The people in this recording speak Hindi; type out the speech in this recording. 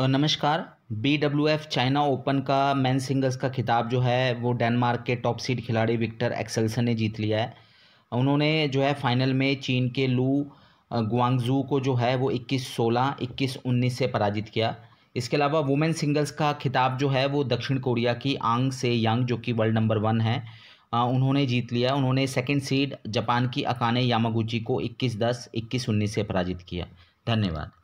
नमस्कार B W F China Open का मैन सिंगल्स का खिताब जो है वो डेनमार्क के टॉप सीड खिलाड़ी विक्टर एक्सेल्सन ने जीत लिया है उन्होंने जो है फाइनल में चीन के लू गुआंगजू को जो है वो 21-16, 21-19 से पराजित किया इसके अलावा वुमेन सिंगल्स का खिताब जो है वो दक्षिण कोरिया की आंग से यंग जो कि वर्ल्ड नंबर वन है उन्होंने जीत लिया उन्होंने सेकेंड सीड जापान की अकाने यामागुची को इक्कीस दस इक्कीस उन्नीस से पराजित किया धन्यवाद